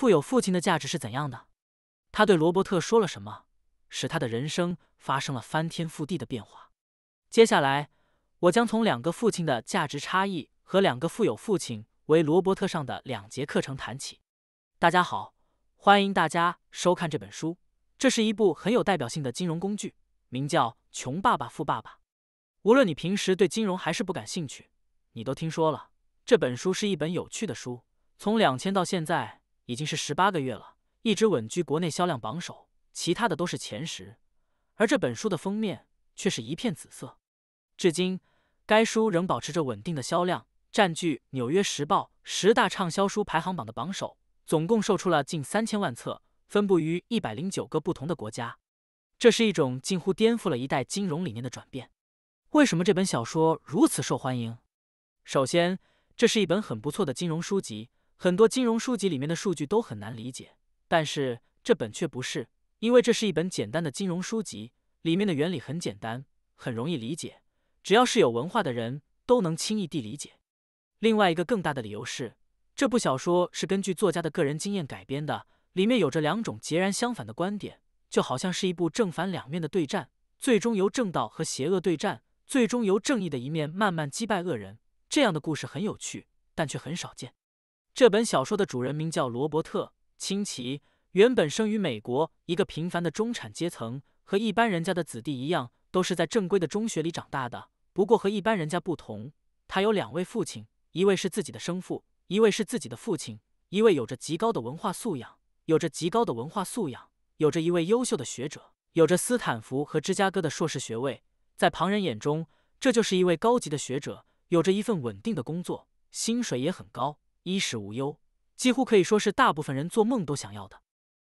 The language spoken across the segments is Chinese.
富有父亲的价值是怎样的？他对罗伯特说了什么，使他的人生发生了翻天覆地的变化？接下来，我将从两个父亲的价值差异和两个富有父亲为罗伯特上的两节课程谈起。大家好，欢迎大家收看这本书。这是一部很有代表性的金融工具，名叫《穷爸爸富爸爸》。无论你平时对金融还是不感兴趣，你都听说了。这本书是一本有趣的书，从两千到现在。已经是十八个月了，一直稳居国内销量榜首，其他的都是前十。而这本书的封面却是一片紫色。至今，该书仍保持着稳定的销量，占据《纽约时报》十大畅销书排行榜的榜首，总共售出了近三千万册，分布于一百零九个不同的国家。这是一种近乎颠覆了一代金融理念的转变。为什么这本小说如此受欢迎？首先，这是一本很不错的金融书籍。很多金融书籍里面的数据都很难理解，但是这本却不是，因为这是一本简单的金融书籍，里面的原理很简单，很容易理解，只要是有文化的人都能轻易地理解。另外一个更大的理由是，这部小说是根据作家的个人经验改编的，里面有着两种截然相反的观点，就好像是一部正反两面的对战，最终由正道和邪恶对战，最终由正义的一面慢慢击败恶人。这样的故事很有趣，但却很少见。这本小说的主人名叫罗伯特·清奇，原本生于美国一个平凡的中产阶层，和一般人家的子弟一样，都是在正规的中学里长大的。不过和一般人家不同，他有两位父亲，一位是自己的生父，一位是自己的父亲。一位有着极高的文化素养，有着极高的文化素养，有着一位优秀的学者，有着斯坦福和芝加哥的硕士学位。在旁人眼中，这就是一位高级的学者，有着一份稳定的工作，薪水也很高。衣食无忧，几乎可以说是大部分人做梦都想要的。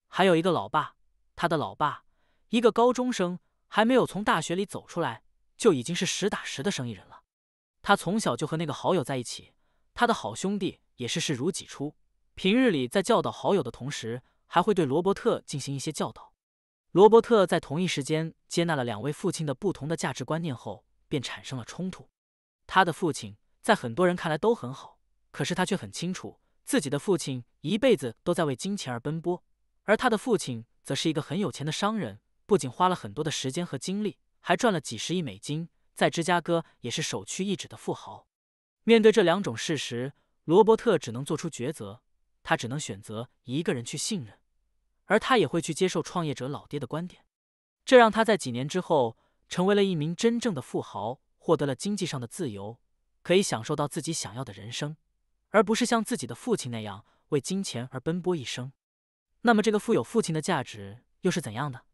还有一个老爸，他的老爸，一个高中生还没有从大学里走出来，就已经是实打实的生意人了。他从小就和那个好友在一起，他的好兄弟也是视如己出。平日里在教导好友的同时，还会对罗伯特进行一些教导。罗伯特在同一时间接纳了两位父亲的不同的价值观念后，便产生了冲突。他的父亲在很多人看来都很好。可是他却很清楚，自己的父亲一辈子都在为金钱而奔波，而他的父亲则是一个很有钱的商人，不仅花了很多的时间和精力，还赚了几十亿美金，在芝加哥也是首屈一指的富豪。面对这两种事实，罗伯特只能做出抉择，他只能选择一个人去信任，而他也会去接受创业者老爹的观点，这让他在几年之后成为了一名真正的富豪，获得了经济上的自由，可以享受到自己想要的人生。而不是像自己的父亲那样为金钱而奔波一生，那么这个富有父亲的价值又是怎样的？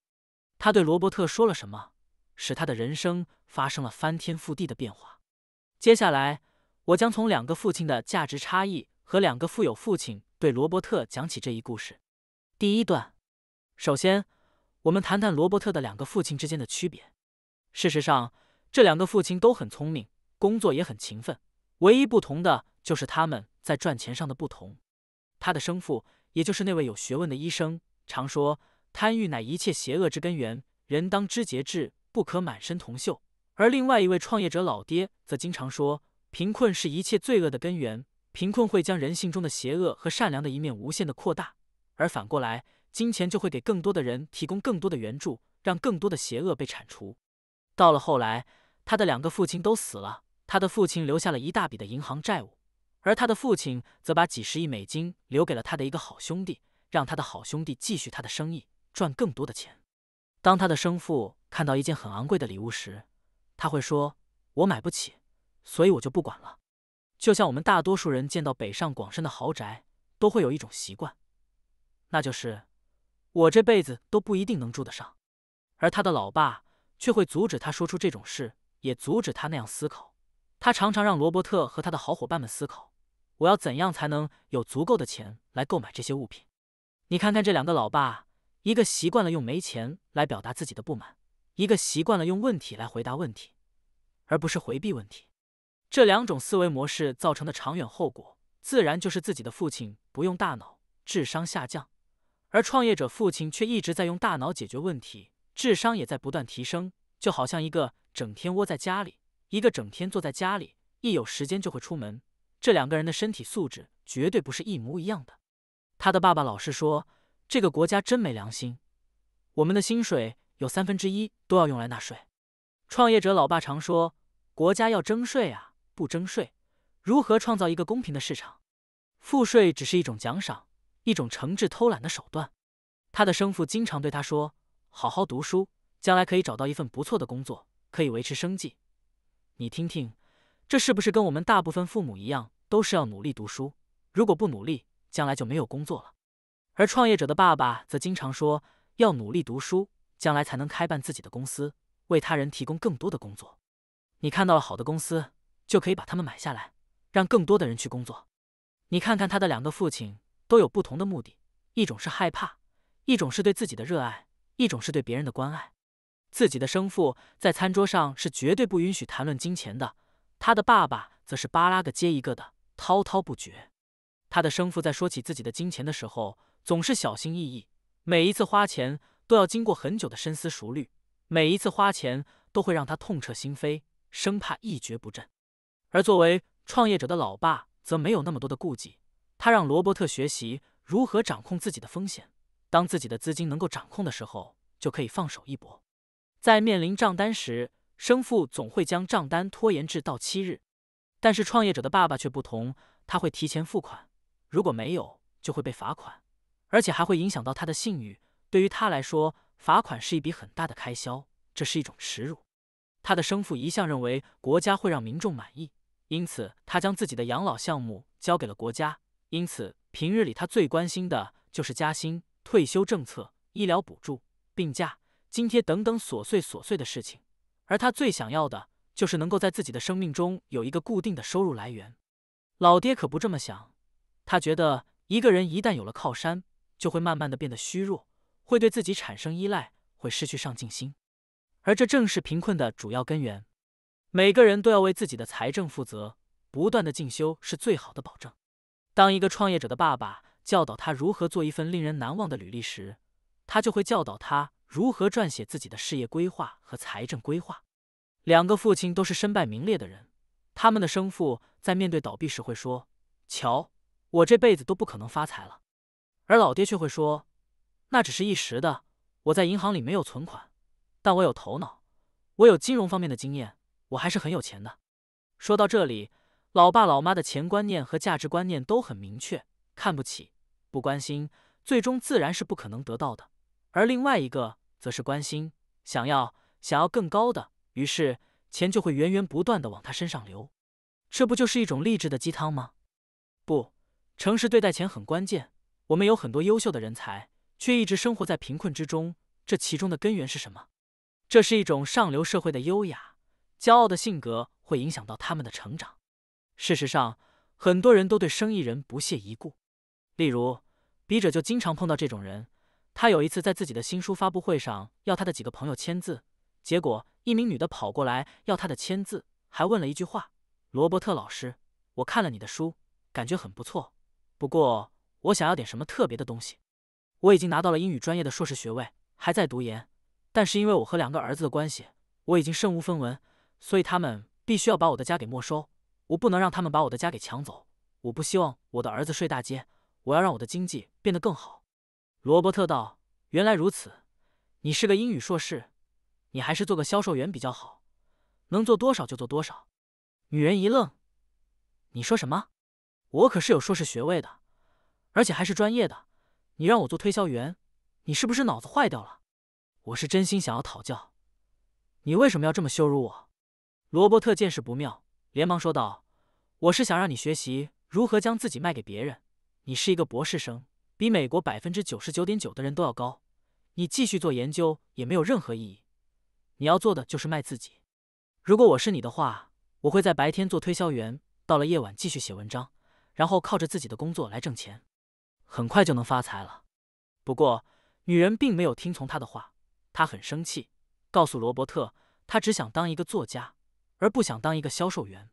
他对罗伯特说了什么，使他的人生发生了翻天覆地的变化？接下来，我将从两个父亲的价值差异和两个富有父亲对罗伯特讲起这一故事。第一段，首先，我们谈谈罗伯特的两个父亲之间的区别。事实上，这两个父亲都很聪明，工作也很勤奋。唯一不同的就是他们在赚钱上的不同。他的生父，也就是那位有学问的医生，常说贪欲乃一切邪恶之根源，人当知节制，不可满身铜锈；而另外一位创业者老爹则经常说，贫困是一切罪恶的根源，贫困会将人性中的邪恶和善良的一面无限的扩大。而反过来，金钱就会给更多的人提供更多的援助，让更多的邪恶被铲除。到了后来，他的两个父亲都死了。他的父亲留下了一大笔的银行债务，而他的父亲则把几十亿美金留给了他的一个好兄弟，让他的好兄弟继续他的生意，赚更多的钱。当他的生父看到一件很昂贵的礼物时，他会说：“我买不起，所以我就不管了。”就像我们大多数人见到北上广深的豪宅，都会有一种习惯，那就是我这辈子都不一定能住得上。而他的老爸却会阻止他说出这种事，也阻止他那样思考。他常常让罗伯特和他的好伙伴们思考：我要怎样才能有足够的钱来购买这些物品？你看看这两个老爸，一个习惯了用没钱来表达自己的不满，一个习惯了用问题来回答问题，而不是回避问题。这两种思维模式造成的长远后果，自然就是自己的父亲不用大脑，智商下降，而创业者父亲却一直在用大脑解决问题，智商也在不断提升。就好像一个整天窝在家里。一个整天坐在家里，一有时间就会出门。这两个人的身体素质绝对不是一模一样的。他的爸爸老是说，这个国家真没良心，我们的薪水有三分之一都要用来纳税。创业者老爸常说，国家要征税啊，不征税，如何创造一个公平的市场？赋税只是一种奖赏，一种惩治偷懒的手段。他的生父经常对他说：“好好读书，将来可以找到一份不错的工作，可以维持生计。”你听听，这是不是跟我们大部分父母一样，都是要努力读书？如果不努力，将来就没有工作了。而创业者的爸爸则经常说，要努力读书，将来才能开办自己的公司，为他人提供更多的工作。你看到了好的公司，就可以把他们买下来，让更多的人去工作。你看看他的两个父亲都有不同的目的：一种是害怕，一种是对自己的热爱，一种是对别人的关爱。自己的生父在餐桌上是绝对不允许谈论金钱的，他的爸爸则是巴拉个接一个的滔滔不绝。他的生父在说起自己的金钱的时候总是小心翼翼，每一次花钱都要经过很久的深思熟虑，每一次花钱都会让他痛彻心扉，生怕一蹶不振。而作为创业者的老爸则没有那么多的顾忌，他让罗伯特学习如何掌控自己的风险，当自己的资金能够掌控的时候，就可以放手一搏。在面临账单时，生父总会将账单拖延至到期日，但是创业者的爸爸却不同，他会提前付款。如果没有，就会被罚款，而且还会影响到他的信誉。对于他来说，罚款是一笔很大的开销，这是一种耻辱。他的生父一向认为国家会让民众满意，因此他将自己的养老项目交给了国家。因此，平日里他最关心的就是加薪、退休政策、医疗补助、病假。津贴等等琐碎琐碎的事情，而他最想要的就是能够在自己的生命中有一个固定的收入来源。老爹可不这么想，他觉得一个人一旦有了靠山，就会慢慢的变得虚弱，会对自己产生依赖，会失去上进心，而这正是贫困的主要根源。每个人都要为自己的财政负责，不断的进修是最好的保证。当一个创业者的爸爸教导他如何做一份令人难忘的履历时，他就会教导他。如何撰写自己的事业规划和财政规划？两个父亲都是身败名裂的人，他们的生父在面对倒闭时会说：“瞧，我这辈子都不可能发财了。”而老爹却会说：“那只是一时的，我在银行里没有存款，但我有头脑，我有金融方面的经验，我还是很有钱的。”说到这里，老爸老妈的钱观念和价值观念都很明确，看不起，不关心，最终自然是不可能得到的。而另外一个。则是关心，想要想要更高的，于是钱就会源源不断的往他身上流，这不就是一种励志的鸡汤吗？不，诚实对待钱很关键。我们有很多优秀的人才，却一直生活在贫困之中，这其中的根源是什么？这是一种上流社会的优雅、骄傲的性格，会影响到他们的成长。事实上，很多人都对生意人不屑一顾，例如，笔者就经常碰到这种人。他有一次在自己的新书发布会上要他的几个朋友签字，结果一名女的跑过来要他的签字，还问了一句话：“罗伯特老师，我看了你的书，感觉很不错。不过我想要点什么特别的东西。我已经拿到了英语专业的硕士学位，还在读研。但是因为我和两个儿子的关系，我已经身无分文，所以他们必须要把我的家给没收。我不能让他们把我的家给抢走。我不希望我的儿子睡大街。我要让我的经济变得更好。”罗伯特道：“原来如此，你是个英语硕士，你还是做个销售员比较好，能做多少就做多少。”女人一愣：“你说什么？我可是有硕士学位的，而且还是专业的，你让我做推销员，你是不是脑子坏掉了？”“我是真心想要讨教，你为什么要这么羞辱我？”罗伯特见势不妙，连忙说道：“我是想让你学习如何将自己卖给别人。你是一个博士生。”比美国百分之九十九点九的人都要高，你继续做研究也没有任何意义。你要做的就是卖自己。如果我是你的话，我会在白天做推销员，到了夜晚继续写文章，然后靠着自己的工作来挣钱，很快就能发财了。不过，女人并没有听从他的话，她很生气，告诉罗伯特，她只想当一个作家，而不想当一个销售员。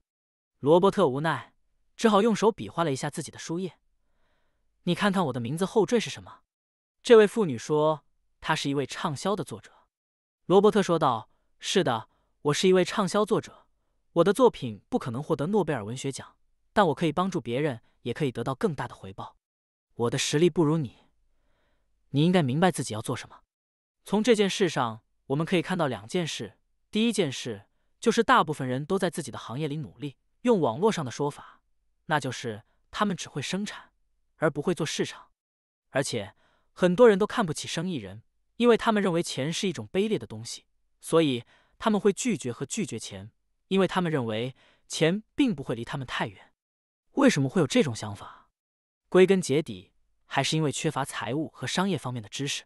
罗伯特无奈，只好用手比划了一下自己的书页。你看看我的名字后缀是什么？这位妇女说：“她是一位畅销的作者。”罗伯特说道：“是的，我是一位畅销作者。我的作品不可能获得诺贝尔文学奖，但我可以帮助别人，也可以得到更大的回报。我的实力不如你，你应该明白自己要做什么。”从这件事上，我们可以看到两件事。第一件事就是大部分人都在自己的行业里努力，用网络上的说法，那就是他们只会生产。而不会做市场，而且很多人都看不起生意人，因为他们认为钱是一种卑劣的东西，所以他们会拒绝和拒绝钱，因为他们认为钱并不会离他们太远。为什么会有这种想法？归根结底还是因为缺乏财务和商业方面的知识。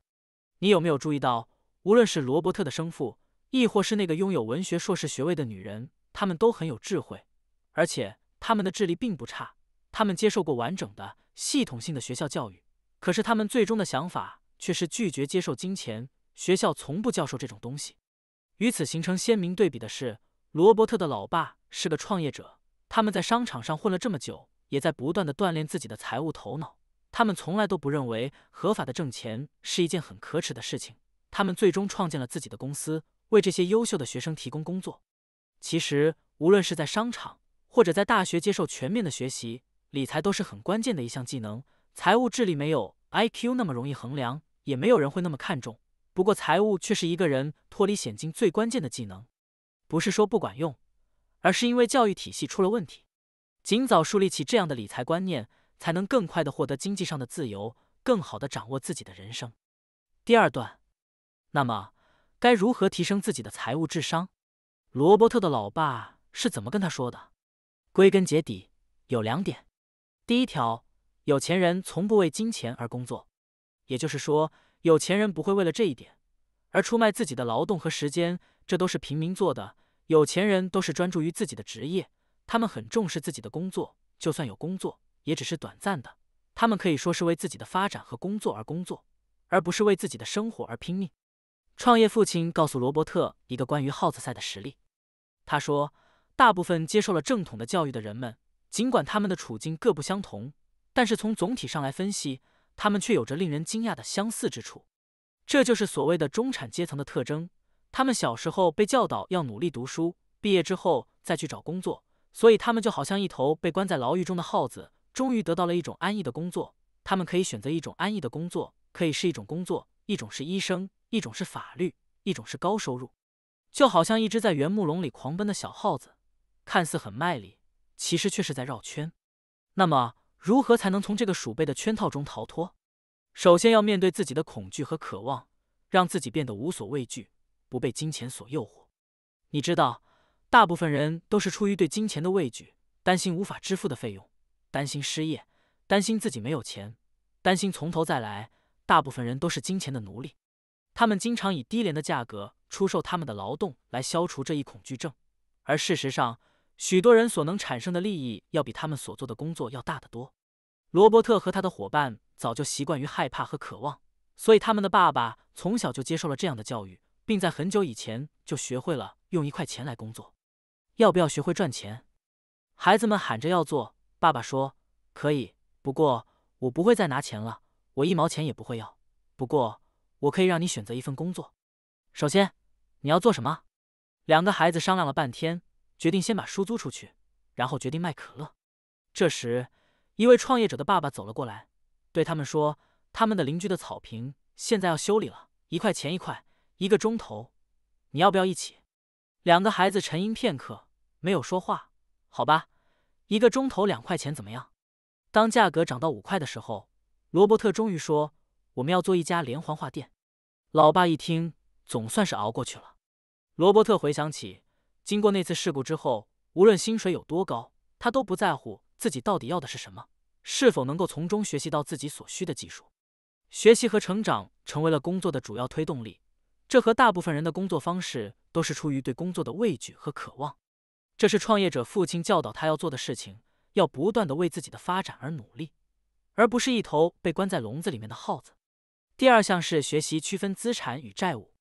你有没有注意到，无论是罗伯特的生父，亦或是那个拥有文学硕士学位的女人，他们都很有智慧，而且他们的智力并不差。他们接受过完整的系统性的学校教育，可是他们最终的想法却是拒绝接受金钱。学校从不教授这种东西。与此形成鲜明对比的是，罗伯特的老爸是个创业者，他们在商场上混了这么久，也在不断的锻炼自己的财务头脑。他们从来都不认为合法的挣钱是一件很可耻的事情。他们最终创建了自己的公司，为这些优秀的学生提供工作。其实，无论是在商场或者在大学接受全面的学习。理财都是很关键的一项技能，财务智力没有 I Q 那么容易衡量，也没有人会那么看重。不过，财务却是一个人脱离险境最关键的技能，不是说不管用，而是因为教育体系出了问题。尽早树立起这样的理财观念，才能更快的获得经济上的自由，更好的掌握自己的人生。第二段，那么该如何提升自己的财务智商？罗伯特的老爸是怎么跟他说的？归根结底有两点。第一条，有钱人从不为金钱而工作，也就是说，有钱人不会为了这一点而出卖自己的劳动和时间，这都是平民做的。有钱人都是专注于自己的职业，他们很重视自己的工作，就算有工作，也只是短暂的。他们可以说是为自己的发展和工作而工作，而不是为自己的生活而拼命。创业父亲告诉罗伯特一个关于耗子赛的实例，他说，大部分接受了正统的教育的人们。尽管他们的处境各不相同，但是从总体上来分析，他们却有着令人惊讶的相似之处。这就是所谓的中产阶层的特征。他们小时候被教导要努力读书，毕业之后再去找工作，所以他们就好像一头被关在牢狱中的耗子，终于得到了一种安逸的工作。他们可以选择一种安逸的工作，可以是一种工作，一种是医生，一种是法律，一种是高收入，就好像一只在圆木笼里狂奔的小耗子，看似很卖力。其实却是在绕圈。那么，如何才能从这个鼠辈的圈套中逃脱？首先要面对自己的恐惧和渴望，让自己变得无所畏惧，不被金钱所诱惑。你知道，大部分人都是出于对金钱的畏惧，担心无法支付的费用，担心失业，担心自己没有钱，担心从头再来。大部分人都是金钱的奴隶，他们经常以低廉的价格出售他们的劳动来消除这一恐惧症。而事实上，许多人所能产生的利益要比他们所做的工作要大得多。罗伯特和他的伙伴早就习惯于害怕和渴望，所以他们的爸爸从小就接受了这样的教育，并在很久以前就学会了用一块钱来工作。要不要学会赚钱？孩子们喊着要做。爸爸说：“可以，不过我不会再拿钱了，我一毛钱也不会要。不过我可以让你选择一份工作。首先，你要做什么？”两个孩子商量了半天。决定先把书租出去，然后决定卖可乐。这时，一位创业者的爸爸走了过来，对他们说：“他们的邻居的草坪现在要修理了，一块钱一块，一个钟头，你要不要一起？”两个孩子沉吟片刻，没有说话。好吧，一个钟头两块钱怎么样？当价格涨到五块的时候，罗伯特终于说：“我们要做一家连环画店。”老爸一听，总算是熬过去了。罗伯特回想起。经过那次事故之后，无论薪水有多高，他都不在乎自己到底要的是什么，是否能够从中学习到自己所需的技术，学习和成长成为了工作的主要推动力。这和大部分人的工作方式都是出于对工作的畏惧和渴望。这是创业者父亲教导他要做的事情：要不断的为自己的发展而努力，而不是一头被关在笼子里面的耗子。第二项是学习区分资产与债务。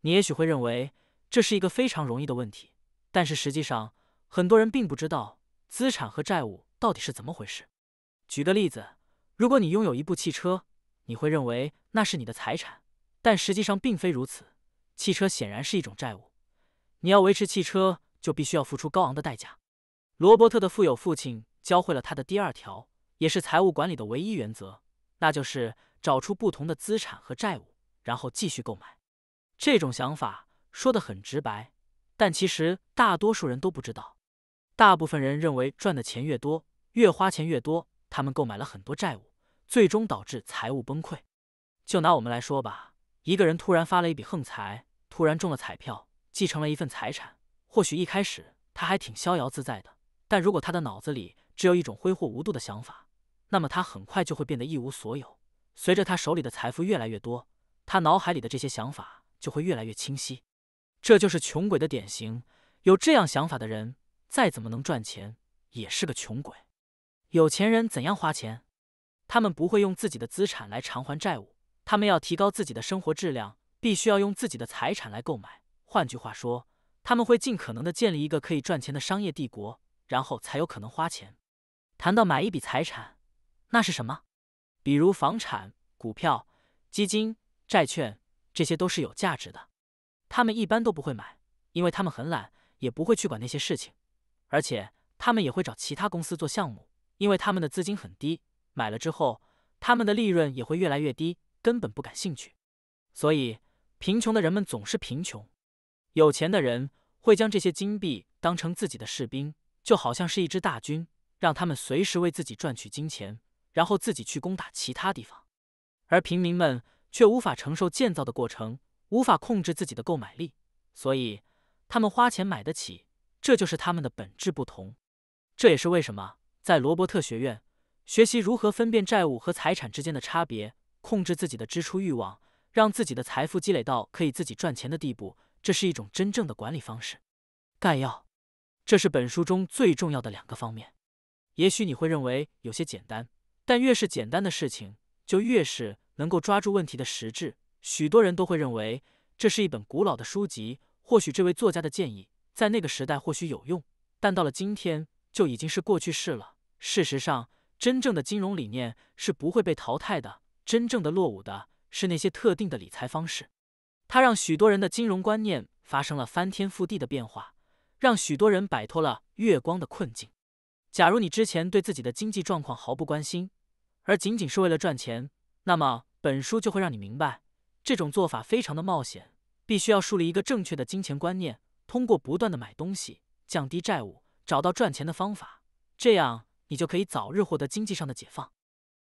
你也许会认为这是一个非常容易的问题。但是实际上，很多人并不知道资产和债务到底是怎么回事。举个例子，如果你拥有一部汽车，你会认为那是你的财产，但实际上并非如此。汽车显然是一种债务，你要维持汽车就必须要付出高昂的代价。罗伯特的富有父亲教会了他的第二条，也是财务管理的唯一原则，那就是找出不同的资产和债务，然后继续购买。这种想法说得很直白。但其实大多数人都不知道，大部分人认为赚的钱越多，越花钱越多，他们购买了很多债务，最终导致财务崩溃。就拿我们来说吧，一个人突然发了一笔横财，突然中了彩票，继承了一份财产，或许一开始他还挺逍遥自在的，但如果他的脑子里只有一种挥霍无度的想法，那么他很快就会变得一无所有。随着他手里的财富越来越多，他脑海里的这些想法就会越来越清晰。这就是穷鬼的典型。有这样想法的人，再怎么能赚钱，也是个穷鬼。有钱人怎样花钱？他们不会用自己的资产来偿还债务，他们要提高自己的生活质量，必须要用自己的财产来购买。换句话说，他们会尽可能的建立一个可以赚钱的商业帝国，然后才有可能花钱。谈到买一笔财产，那是什么？比如房产、股票、基金、债券，这些都是有价值的。他们一般都不会买，因为他们很懒，也不会去管那些事情，而且他们也会找其他公司做项目，因为他们的资金很低，买了之后，他们的利润也会越来越低，根本不感兴趣。所以，贫穷的人们总是贫穷。有钱的人会将这些金币当成自己的士兵，就好像是一支大军，让他们随时为自己赚取金钱，然后自己去攻打其他地方。而平民们却无法承受建造的过程。无法控制自己的购买力，所以他们花钱买得起，这就是他们的本质不同。这也是为什么在罗伯特学院学习如何分辨债务和财产之间的差别，控制自己的支出欲望，让自己的财富积累到可以自己赚钱的地步，这是一种真正的管理方式。概要，这是本书中最重要的两个方面。也许你会认为有些简单，但越是简单的事情，就越是能够抓住问题的实质。许多人都会认为这是一本古老的书籍，或许这位作家的建议在那个时代或许有用，但到了今天就已经是过去式了。事实上，真正的金融理念是不会被淘汰的，真正的落伍的是那些特定的理财方式。它让许多人的金融观念发生了翻天覆地的变化，让许多人摆脱了月光的困境。假如你之前对自己的经济状况毫不关心，而仅仅是为了赚钱，那么本书就会让你明白。这种做法非常的冒险，必须要树立一个正确的金钱观念，通过不断的买东西降低债务，找到赚钱的方法，这样你就可以早日获得经济上的解放。